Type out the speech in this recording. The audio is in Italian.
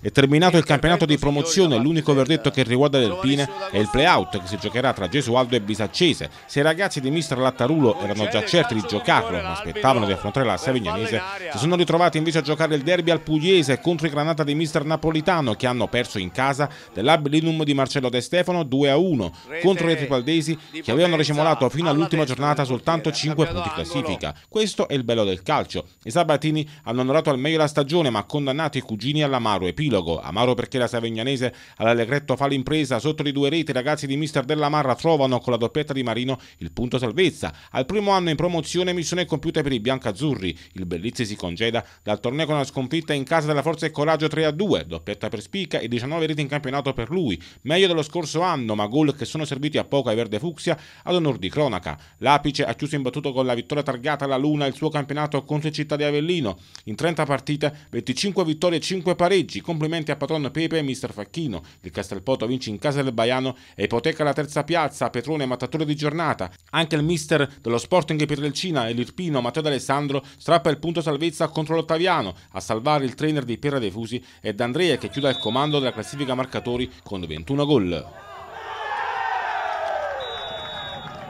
È terminato il campionato di promozione, l'unico verdetto che riguarda l'Alpine è il play-out che si giocherà tra Gesualdo e Bisaccese. Se i ragazzi di mister Lattarulo erano già certi di giocarlo, ma aspettavano di affrontare la Savignanese, si sono ritrovati invece a giocare il derby al Pugliese contro i Granata di mister Napolitano che hanno perso in casa dell'Abilinum di Marcello De Stefano 2-1 contro i tripaldesi che avevano ricemolato fino all'ultima giornata soltanto 5 punti classifica. Questo è il bello del calcio. I Sabatini hanno onorato al meglio la stagione ma condannato i cugini all'amaro e Pino riepilogo. Amaro perché la Savegnanese all'Allegretto fa l'impresa sotto le due reti. I ragazzi di Mister Della Marra trovano con la doppietta di Marino il punto salvezza. Al primo anno in promozione missione compiuta per i biancazzurri. Il Bellizzi si congeda dal torneo con una sconfitta in casa della Forza e Coraggio 3-2, doppietta per Spica e 19 reti in campionato per lui. Meglio dello scorso anno, ma gol che sono serviti a poco ai Verde Fucsia ad onor di cronaca. L'apice ha chiuso imbattuto con la vittoria targata alla Luna il suo campionato contro Città di Avellino. In 30 partite, 25 vittorie e 5 pareggi, con complimenti a Patron Pepe e Mister Facchino. Il Castelpoto vince in casa del Baiano e ipoteca la terza piazza a Petrone mattatore di giornata. Anche il mister dello Sporting Pietrelcina e l'Irpino Matteo D'Alessandro strappa il punto salvezza contro l'Ottaviano a salvare il trainer di Pera De Fusi ed Andrea che chiude il comando della classifica marcatori con 21 gol.